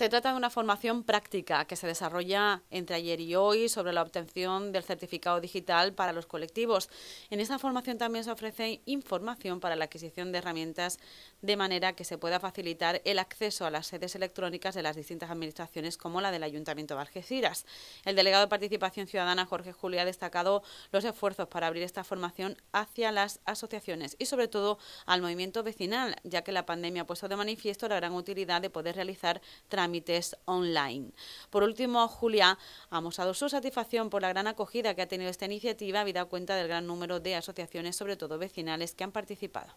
Se trata de una formación práctica que se desarrolla entre ayer y hoy sobre la obtención del certificado digital para los colectivos. En esta formación también se ofrece información para la adquisición de herramientas de manera que se pueda facilitar el acceso a las sedes electrónicas de las distintas administraciones como la del Ayuntamiento de Algeciras. El delegado de Participación Ciudadana, Jorge Julia, ha destacado los esfuerzos para abrir esta formación hacia las asociaciones y sobre todo al movimiento vecinal, ya que la pandemia ha puesto de manifiesto la gran utilidad de poder realizar trámites online. Por último, Julia ha mostrado su satisfacción por la gran acogida que ha tenido esta iniciativa, habida cuenta del gran número de asociaciones, sobre todo vecinales, que han participado.